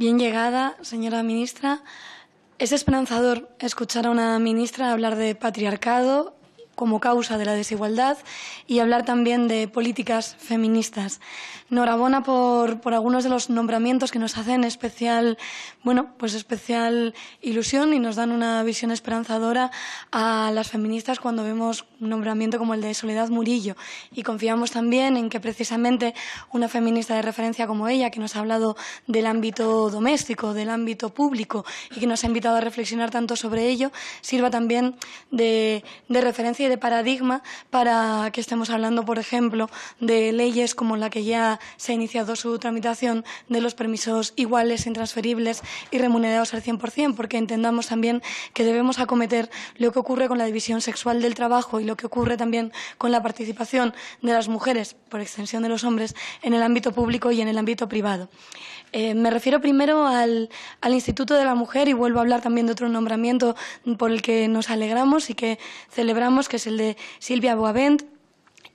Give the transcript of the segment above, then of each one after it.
Bien llegada, señora ministra. Es esperanzador escuchar a una ministra hablar de patriarcado como causa de la desigualdad y hablar también de políticas feministas. Enhorabuena por, por algunos de los nombramientos que nos hacen especial, bueno, pues especial ilusión y nos dan una visión esperanzadora a las feministas cuando vemos un nombramiento como el de Soledad Murillo. Y confiamos también en que precisamente una feminista de referencia como ella, que nos ha hablado del ámbito doméstico, del ámbito público y que nos ha invitado a reflexionar tanto sobre ello, sirva también de, de referencia de paradigma para que estemos hablando, por ejemplo, de leyes como la que ya se ha iniciado su tramitación de los permisos iguales, intransferibles y remunerados al 100%, porque entendamos también que debemos acometer lo que ocurre con la división sexual del trabajo y lo que ocurre también con la participación de las mujeres, por extensión de los hombres, en el ámbito público y en el ámbito privado. Eh, me refiero primero al Instituto de la Mujer y vuelvo a hablar también de otro nombramiento por el que nos alegramos y que celebramos que es el de Silvia Boavent,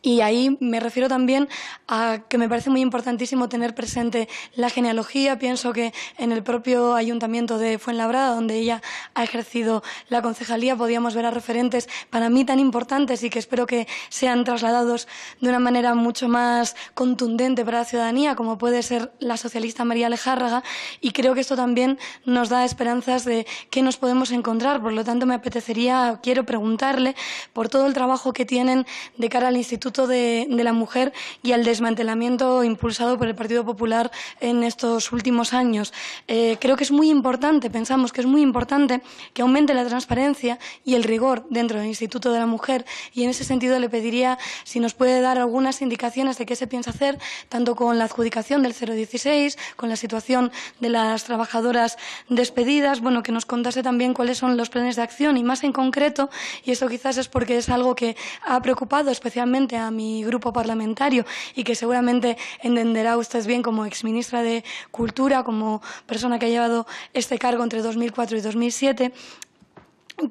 y ahí me refiero también a que me parece muy importantísimo tener presente la genealogía. Pienso que en el propio ayuntamiento de Fuenlabrada, donde ella ha ejercido la concejalía, podíamos ver a referentes para mí tan importantes y que espero que sean trasladados de una manera mucho más contundente para la ciudadanía, como puede ser la socialista María Lejárraga. Y creo que esto también nos da esperanzas de qué nos podemos encontrar. Por lo tanto, me apetecería, quiero preguntarle por todo el trabajo que tienen de cara al Instituto de, la Mujer y al desmantelamiento impulsado por el Partido Popular en estos últimos años. Eh, creo que es muy importante, pensamos que es muy importante que aumente la transparencia y el rigor dentro del Instituto de la Mujer y en ese sentido le pediría si nos puede dar algunas indicaciones de qué se piensa hacer, tanto con la adjudicación del 016, con la situación de las trabajadoras despedidas, bueno, que nos contase también cuáles son los planes de acción y más en concreto, y esto quizás es porque es algo que ha preocupado especialmente a a mi grupo parlamentario y que seguramente entenderá usted bien como exministra de Cultura, como persona que ha llevado este cargo entre 2004 y 2007,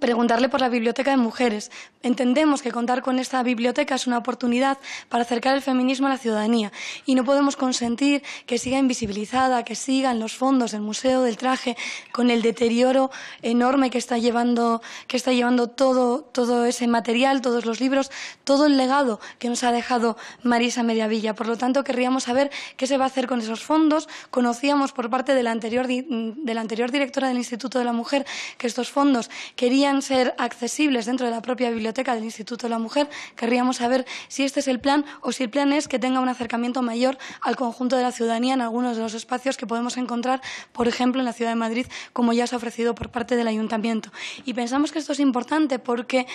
preguntarle por la Biblioteca de Mujeres, Entendemos que contar con esta biblioteca es una oportunidad para acercar el feminismo a la ciudadanía y no podemos consentir que siga invisibilizada, que sigan los fondos del Museo del Traje con el deterioro enorme que está llevando, que está llevando todo, todo ese material, todos los libros, todo el legado que nos ha dejado Marisa Mediavilla. Por lo tanto, querríamos saber qué se va a hacer con esos fondos. Conocíamos por parte de la anterior, de la anterior directora del Instituto de la Mujer que estos fondos querían ser accesibles dentro de la propia biblioteca del Instituto de la Mujer, querríamos saber si este es el plan o si el plan es que tenga un acercamiento mayor al conjunto de la ciudadanía en algunos de los espacios que podemos encontrar, por ejemplo, en la ciudad de Madrid, como ya se ha ofrecido por parte del ayuntamiento. Y pensamos que esto es importante porque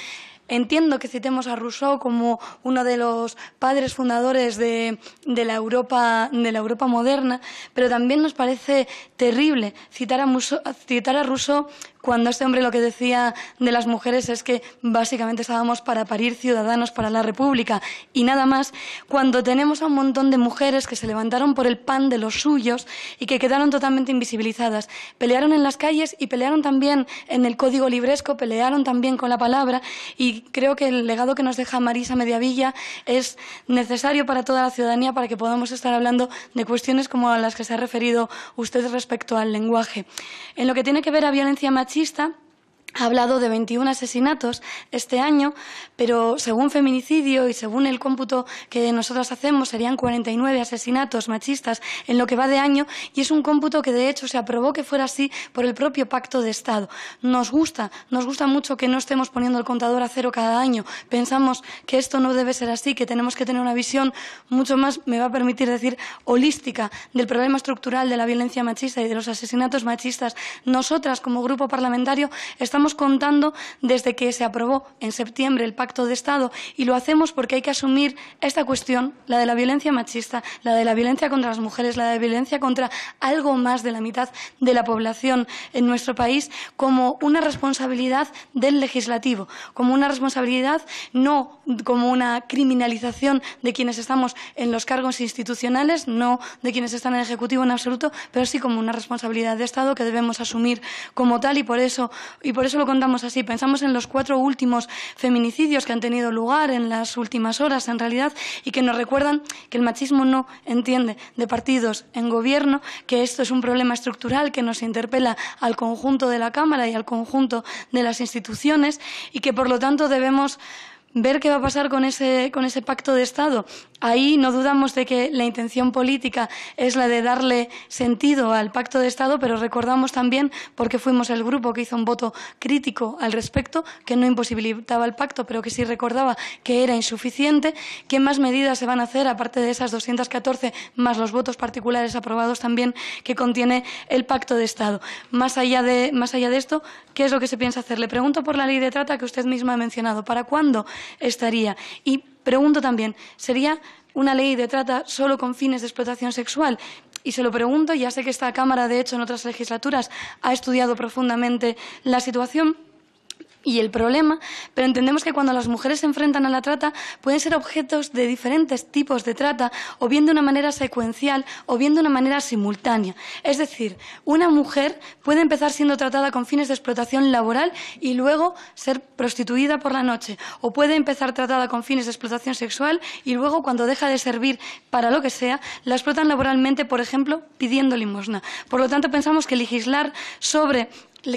entiendo que citemos a Rousseau como uno de los padres fundadores de, la Europa, de, la, Europa, moderna, pero también nos parece terrible citar a, Rousseau cuando este hombre lo que decía de las mujeres es que básicamente estábamos para parir ciudadanos para la República y nada más, cuando tenemos a un montón de mujeres que se levantaron por el pan de los suyos y que quedaron totalmente invisibilizadas, pelearon en las calles y pelearon también en el código libresco, pelearon también con la palabra y creo que el legado que nos deja Marisa Mediavilla es necesario para toda la ciudadanía para que podamos estar hablando de cuestiones como a las que se ha referido usted respecto al lenguaje. En lo que tiene que ver a violencia machista ha hablado de 21 asesinatos este año, pero según feminicidio y según el cómputo que nosotros hacemos, serían 49 asesinatos machistas en lo que va de año, y es un cómputo que de hecho se aprobó que fuera así por el propio Pacto de Estado. Nos gusta, nos gusta mucho que no estemos poniendo el contador a cero cada año. Pensamos que esto no debe ser así, que tenemos que tener una visión mucho más, me va a permitir decir, holística del problema estructural de la violencia machista y de los asesinatos machistas. Nosotras, como grupo parlamentario, estamos estamos contando desde que se aprobó en septiembre el Pacto de Estado y lo hacemos porque hay que asumir esta cuestión, la de la violencia machista, la de la violencia contra las mujeres, la de la violencia contra algo más de la mitad de la población en nuestro país, como una responsabilidad del legislativo, como una responsabilidad no como una criminalización de quienes estamos en los cargos institucionales, no de quienes están en el Ejecutivo en absoluto, pero sí como una responsabilidad de Estado que debemos asumir como tal y por eso, y por eso lo contamos así. Pensamos en los cuatro últimos feminicidios que han tenido lugar en las últimas horas, en realidad, y que nos recuerdan que el machismo no entiende de partidos en gobierno, que esto es un problema estructural que nos interpela al conjunto de la Cámara y al conjunto de las instituciones y que, por lo tanto, debemos ver qué va a pasar con ese, con ese pacto de Estado Ahí no dudamos de que la intención política es la de darle sentido al pacto de Estado, pero recordamos también, porque fuimos el grupo que hizo un voto crítico al respecto, que no imposibilitaba el pacto, pero que sí recordaba que era insuficiente, qué más medidas se van a hacer, aparte de esas 214 más los votos particulares aprobados también que contiene el pacto de Estado. Más allá de, esto, ¿qué es lo que se piensa hacer? Le pregunto por la ley de trata que usted misma ha mencionado. ¿Para cuándo estaría? Pregunto también, ¿sería una ley de trata solo con fines de explotación sexual? Y se lo pregunto, ya sé que esta Cámara, de hecho, en otras legislaturas ha estudiado profundamente la situación y el problema, pero entendemos que cuando las mujeres se enfrentan a la trata pueden ser objetos de diferentes tipos de trata, o bien de una manera secuencial o bien de una manera simultánea. Es decir, una mujer puede empezar siendo tratada con fines de explotación laboral y luego ser prostituida por la noche, o puede empezar tratada con fines de explotación sexual y luego cuando deja de servir para lo que sea, la explotan laboralmente, por ejemplo, pidiendo limosna. Por lo tanto, pensamos que legislar sobre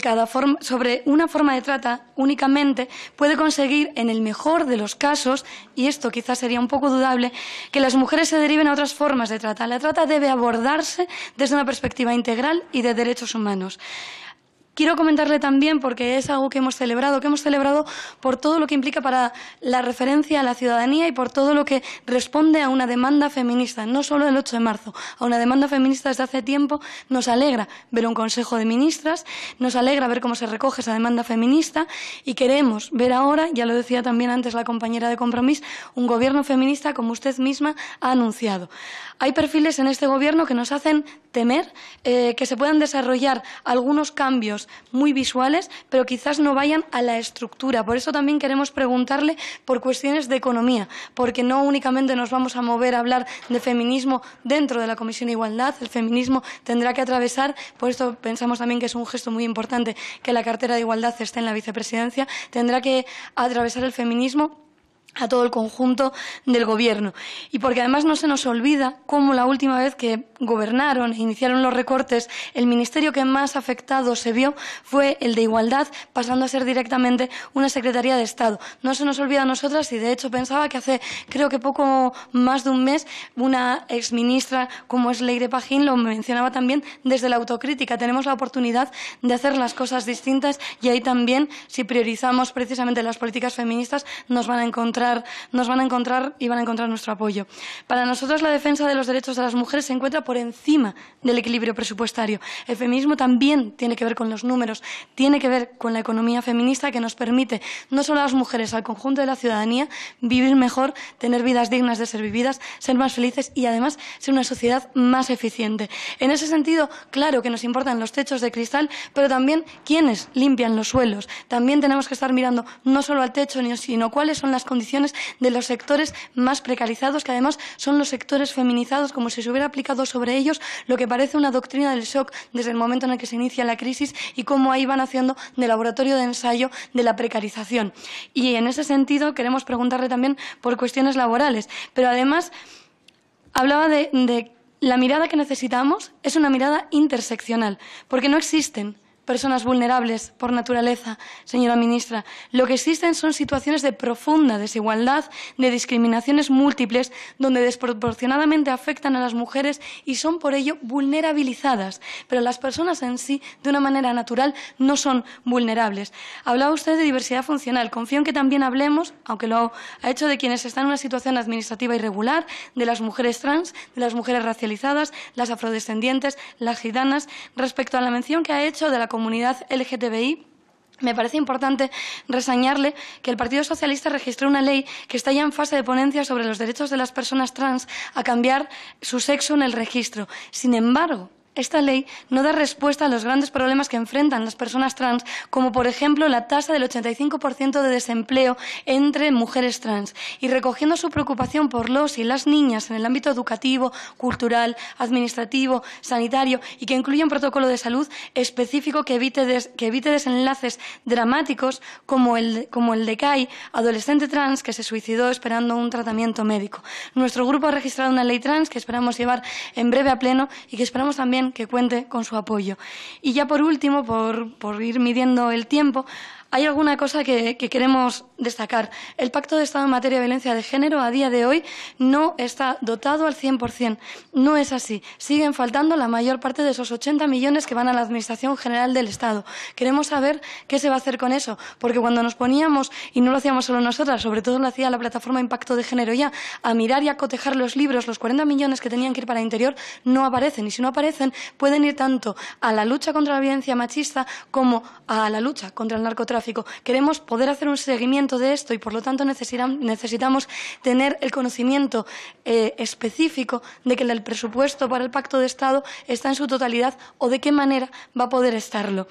cada forma, sobre una forma de trata únicamente puede conseguir, en el mejor de los casos, y esto quizás sería un poco dudable, que las mujeres se deriven a otras formas de trata. La trata debe abordarse desde una perspectiva integral y de derechos humanos. Quiero comentarle también, porque es algo que hemos celebrado, que hemos celebrado por todo lo que implica para la referencia a la ciudadanía y por todo lo que responde a una demanda feminista, no solo el 8 de marzo, a una demanda feminista desde hace tiempo. Nos alegra ver un Consejo de Ministras, nos alegra ver cómo se recoge esa demanda feminista y queremos ver ahora, ya lo decía también antes la compañera de Compromís, un gobierno feminista como usted misma ha anunciado. Hay perfiles en este gobierno que nos hacen temer eh, que se puedan desarrollar algunos cambios muy visuales, pero quizás no vayan a la estructura. Por eso también queremos preguntarle por cuestiones de economía, porque no únicamente nos vamos a mover a hablar de feminismo dentro de la Comisión de Igualdad, el feminismo tendrá que atravesar, por esto pensamos también que es un gesto muy importante que la cartera de Igualdad esté en la vicepresidencia, tendrá que atravesar el feminismo a todo el conjunto del gobierno. Y porque además no se nos olvida cómo la última vez que gobernaron e iniciaron los recortes, el ministerio que más afectado se vio fue el de Igualdad, pasando a ser directamente una Secretaría de Estado. No se nos olvida a nosotras y de hecho pensaba que hace creo que poco más de un mes una exministra como es Leire Pajín lo mencionaba también desde la autocrítica. Tenemos la oportunidad de hacer las cosas distintas y ahí también si priorizamos precisamente las políticas feministas nos van a encontrar nos van a encontrar y van a encontrar nuestro apoyo. Para nosotros la defensa de los derechos de las mujeres se encuentra por encima del equilibrio presupuestario. El feminismo también tiene que ver con los números, tiene que ver con la economía feminista que nos permite no solo a las mujeres, al conjunto de la ciudadanía vivir mejor, tener vidas dignas de ser vividas, ser más felices y además ser una sociedad más eficiente. En ese sentido, claro que nos importan los techos de cristal, pero también quienes limpian los suelos. También tenemos que estar mirando no solo al techo, sino cuáles son las condiciones de los sectores más precarizados, que además son los sectores feminizados, como si se hubiera aplicado sobre ellos lo que parece una doctrina del shock desde el momento en el que se inicia la crisis y cómo ahí van haciendo de laboratorio de ensayo de la precarización. Y en ese sentido queremos preguntarle también por cuestiones laborales. Pero además, hablaba de, de la mirada que necesitamos es una mirada interseccional, porque no existen personas vulnerables por naturaleza, señora ministra. Lo que existen son situaciones de profunda desigualdad, de discriminaciones múltiples, donde desproporcionadamente afectan a las mujeres y son por ello vulnerabilizadas. Pero las personas en sí, de una manera natural, no son vulnerables. Hablaba usted de diversidad funcional. Confío en que también hablemos, aunque lo ha hecho de quienes están en una situación administrativa irregular, de las mujeres trans, de las mujeres racializadas, las afrodescendientes, las gitanas, respecto a la mención que ha hecho de la comunidad LGTBI, me parece importante reseñarle que el Partido Socialista registró una ley que está ya en fase de ponencia sobre los derechos de las personas trans a cambiar su sexo en el registro. Sin embargo, esta ley no da respuesta a los grandes problemas que enfrentan las personas trans, como por ejemplo la tasa del 85% de desempleo entre mujeres trans. Y recogiendo su preocupación por los y las niñas en el ámbito educativo, cultural, administrativo, sanitario y que incluya un protocolo de salud específico que evite, que evite desenlaces dramáticos como el, como el de CAI, adolescente trans que se suicidó esperando un tratamiento médico. Nuestro grupo ha registrado una ley trans que esperamos llevar en breve a pleno y que esperamos también que cuente con su apoyo. Y ya por último, por ir midiendo el tiempo, hay alguna cosa que, queremos destacar. El Pacto de Estado en materia de violencia de género a día de hoy no está dotado al 100%. No es así. Siguen faltando la mayor parte de esos 80 millones que van a la Administración General del Estado. Queremos saber qué se va a hacer con eso, porque cuando nos poníamos, y no lo hacíamos solo nosotras, sobre todo lo hacía la plataforma Impacto de Género ya, a mirar y a cotejar los libros, los 40 millones que tenían que ir para el interior no aparecen. Y si no aparecen, pueden ir tanto a la lucha contra la violencia machista como a la lucha contra el narcotráfico Queremos poder hacer un seguimiento de esto y, por lo tanto, necesitamos tener el conocimiento eh, específico de que el presupuesto para el Pacto de Estado está en su totalidad o de qué manera va a poder estarlo.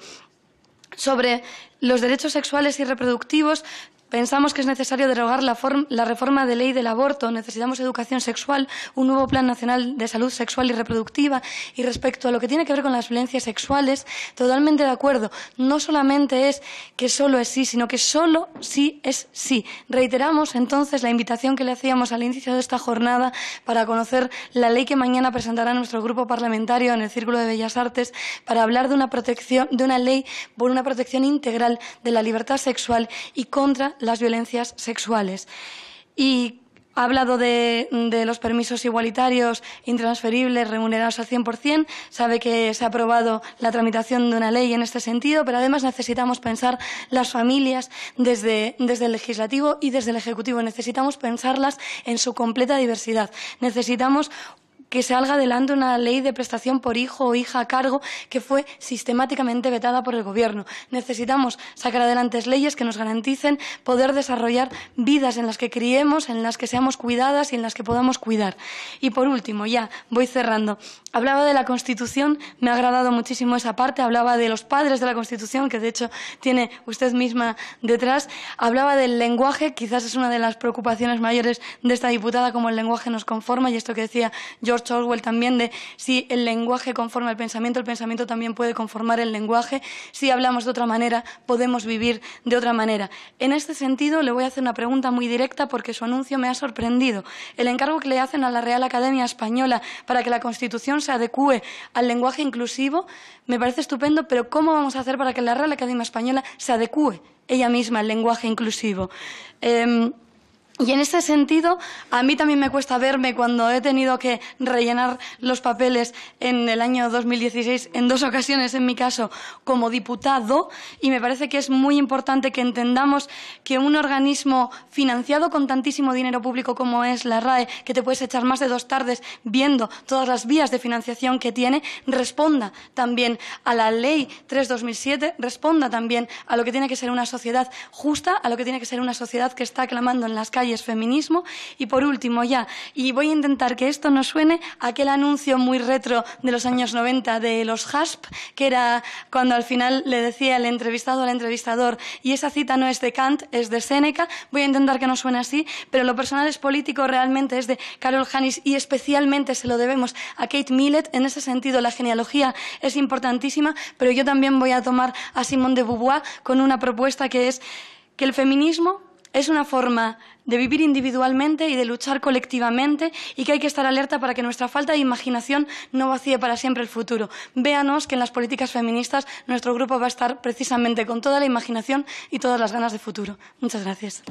Sobre los derechos sexuales y reproductivos, Pensamos que es necesario derogar la, reforma de ley del aborto. Necesitamos educación sexual, un nuevo plan nacional de salud sexual y reproductiva. Y respecto a lo que tiene que ver con las violencias sexuales, totalmente de acuerdo. No solamente es que solo es sí, sino que solo sí es sí. Reiteramos entonces la invitación que le hacíamos al inicio de esta jornada para conocer la ley que mañana presentará nuestro grupo parlamentario en el Círculo de Bellas Artes para hablar de una protección, de una ley por una protección integral de la libertad sexual y contra las violencias sexuales. Y ha hablado de, los permisos igualitarios, intransferibles, remunerados al 100%. Sabe que se ha aprobado la tramitación de una ley en este sentido, pero además necesitamos pensar las familias desde, desde el legislativo y desde el ejecutivo. Necesitamos pensarlas en su completa diversidad. Necesitamos que salga adelante una ley de prestación por hijo o hija a cargo que fue sistemáticamente vetada por el Gobierno. Necesitamos sacar adelante leyes que nos garanticen poder desarrollar vidas en las que criemos, en las que seamos cuidadas y en las que podamos cuidar. Y por último, ya voy cerrando. Hablaba de la Constitución, me ha agradado muchísimo esa parte, hablaba de los padres de la Constitución, que de hecho tiene usted misma detrás, hablaba del lenguaje, quizás es una de las preocupaciones mayores de esta diputada, como el lenguaje nos conforma, y esto que decía George George también de si el lenguaje conforma el pensamiento, el pensamiento también puede conformar el lenguaje. Si hablamos de otra manera, podemos vivir de otra manera. En este sentido, le voy a hacer una pregunta muy directa porque su anuncio me ha sorprendido. El encargo que le hacen a la Real Academia Española para que la Constitución se adecue al lenguaje inclusivo me parece estupendo, pero ¿cómo vamos a hacer para que la Real Academia Española se adecue ella misma al lenguaje inclusivo? Em, y en ese sentido, a mí también me cuesta verme cuando he tenido que rellenar los papeles en el año 2016, en dos ocasiones en mi caso, como diputado, y me parece que es muy importante que entendamos que un organismo financiado con tantísimo dinero público como es la RAE, que te puedes echar más de dos tardes viendo todas las vías de financiación que tiene, responda también a la ley 3-2007, responda también a lo que tiene que ser una sociedad justa, a lo que tiene que ser una sociedad que está clamando en las y es feminismo. Y por último, ya, y voy a intentar que esto no suene a aquel anuncio muy retro de los años 90 de los HASP, que era cuando al final le decía el entrevistado al entrevistador, y esa cita no es de Kant, es de Séneca. Voy a intentar que no suene así, pero lo personal es político, realmente es de Carol Hannis y especialmente se lo debemos a Kate Millett. En ese sentido, la genealogía es importantísima, pero yo también voy a tomar a Simone de Beauvoir con una propuesta que es que el feminismo es una forma de vivir individualmente y de luchar colectivamente y que hay que estar alerta para que nuestra falta de imaginación no vacíe para siempre el futuro. Véanos que en las políticas feministas nuestro grupo va a estar precisamente con toda la imaginación y todas las ganas de futuro. Muchas gracias.